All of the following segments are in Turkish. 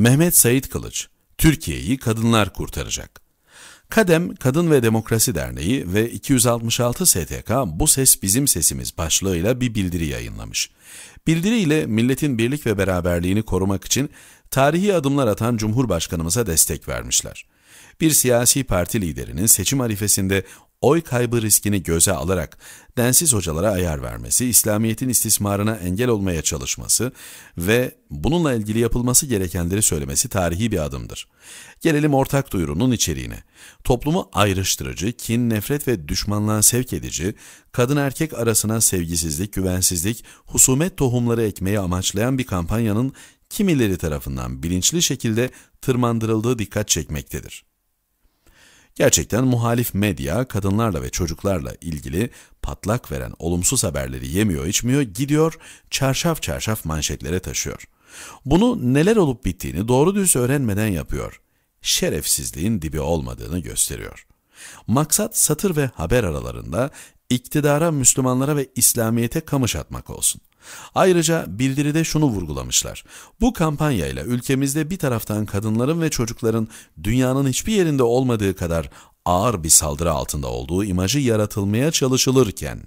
Mehmet Sait Kılıç, Türkiye'yi kadınlar kurtaracak. Kadem Kadın ve Demokrasi Derneği ve 266 STK Bu Ses Bizim Sesimiz başlığıyla bir bildiri yayınlamış. Bildiriyle milletin birlik ve beraberliğini korumak için tarihi adımlar atan Cumhurbaşkanımıza destek vermişler. Bir siyasi parti liderinin seçim arifesinde oy kaybı riskini göze alarak densiz hocalara ayar vermesi, İslamiyet'in istismarına engel olmaya çalışması ve bununla ilgili yapılması gerekenleri söylemesi tarihi bir adımdır. Gelelim ortak duyurunun içeriğine. Toplumu ayrıştırıcı, kin, nefret ve düşmanlığa sevk edici, kadın erkek arasına sevgisizlik, güvensizlik, husumet tohumları ekmeyi amaçlayan bir kampanyanın kimileri tarafından bilinçli şekilde tırmandırıldığı dikkat çekmektedir. Gerçekten muhalif medya kadınlarla ve çocuklarla ilgili patlak veren olumsuz haberleri yemiyor içmiyor, gidiyor çarşaf çarşaf manşetlere taşıyor. Bunu neler olup bittiğini doğru düz öğrenmeden yapıyor. Şerefsizliğin dibi olmadığını gösteriyor. Maksat satır ve haber aralarında iktidara, Müslümanlara ve İslamiyet'e kamış atmak olsun. Ayrıca bildiride şunu vurgulamışlar. Bu kampanyayla ülkemizde bir taraftan kadınların ve çocukların dünyanın hiçbir yerinde olmadığı kadar ağır bir saldırı altında olduğu imajı yaratılmaya çalışılırken,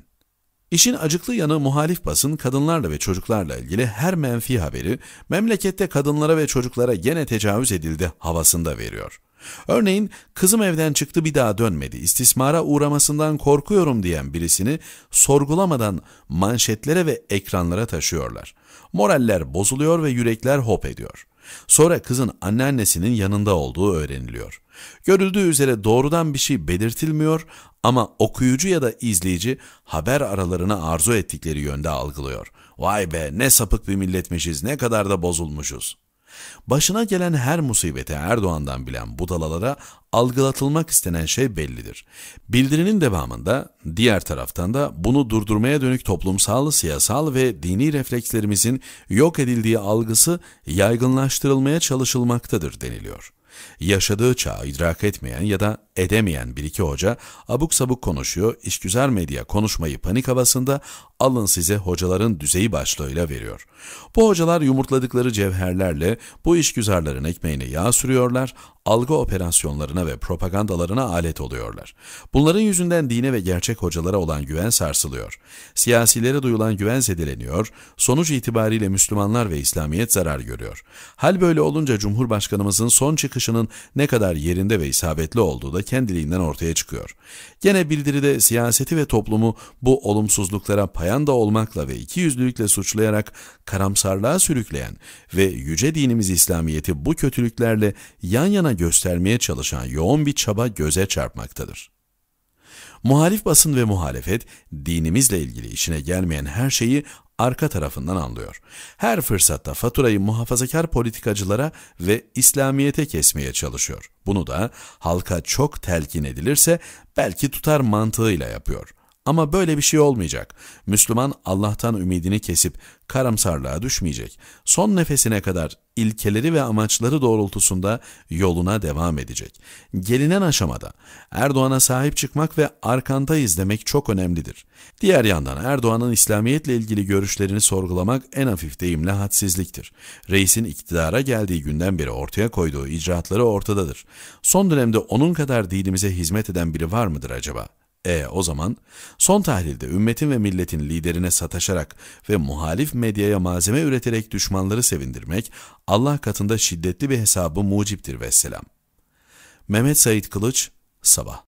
İşin acıklı yanı muhalif basın kadınlarla ve çocuklarla ilgili her menfi haberi memlekette kadınlara ve çocuklara gene tecavüz edildi havasında veriyor. Örneğin kızım evden çıktı bir daha dönmedi, istismara uğramasından korkuyorum diyen birisini sorgulamadan manşetlere ve ekranlara taşıyorlar. Moraller bozuluyor ve yürekler hop ediyor. Sonra kızın anneannesinin yanında olduğu öğreniliyor. Görüldüğü üzere doğrudan bir şey belirtilmiyor ama okuyucu ya da izleyici haber aralarını arzu ettikleri yönde algılıyor. Vay be ne sapık bir milletmişiz, ne kadar da bozulmuşuz. Başına gelen her musibeti Erdoğan'dan bilen budalalara algılatılmak istenen şey bellidir. Bildirinin devamında diğer taraftan da bunu durdurmaya dönük toplumsal, siyasal ve dini reflekslerimizin yok edildiği algısı yaygınlaştırılmaya çalışılmaktadır deniliyor. Yaşadığı çağı idrak etmeyen ya da edemeyen bir iki hoca abuk sabuk konuşuyor, işgüzar medya konuşmayı panik havasında alın size hocaların düzeyi başlığıyla veriyor. Bu hocalar yumurtladıkları cevherlerle bu işgüzarların ekmeğine yağ sürüyorlar, algı operasyonlarına ve propagandalarına alet oluyorlar. Bunların yüzünden dine ve gerçek hocalara olan güven sarsılıyor. Siyasilere duyulan güven zedeleniyor, sonuç itibariyle Müslümanlar ve İslamiyet zarar görüyor. Hal böyle olunca Cumhurbaşkanımızın son çıkışının ne kadar yerinde ve isabetli olduğu da kendiliğinden ortaya çıkıyor. Gene bildiride siyaseti ve toplumu bu olumsuzluklara paya da olmakla ve ikiyüzlülükle suçlayarak karamsarlığa sürükleyen ve yüce dinimiz İslamiyet'i bu kötülüklerle yan yana göstermeye çalışan yoğun bir çaba göze çarpmaktadır. Muhalif basın ve muhalefet dinimizle ilgili işine gelmeyen her şeyi arka tarafından anlıyor. Her fırsatta faturayı muhafazakar politikacılara ve İslamiyet'e kesmeye çalışıyor. Bunu da halka çok telkin edilirse belki tutar mantığıyla yapıyor. Ama böyle bir şey olmayacak. Müslüman Allah'tan ümidini kesip karamsarlığa düşmeyecek. Son nefesine kadar ilkeleri ve amaçları doğrultusunda yoluna devam edecek. Gelinen aşamada Erdoğan'a sahip çıkmak ve arkanta izlemek çok önemlidir. Diğer yandan Erdoğan'ın İslamiyetle ilgili görüşlerini sorgulamak en hafif deyimle hadsizliktir. Reisin iktidara geldiği günden beri ortaya koyduğu icraatları ortadadır. Son dönemde onun kadar dinimize hizmet eden biri var mıdır acaba?'' E o zaman son tahlilde ümmetin ve milletin liderine sataşarak ve muhalif medyaya malzeme üreterek düşmanları sevindirmek Allah katında şiddetli bir hesabı muciptir vesselam. Mehmet Said Kılıç, Sabah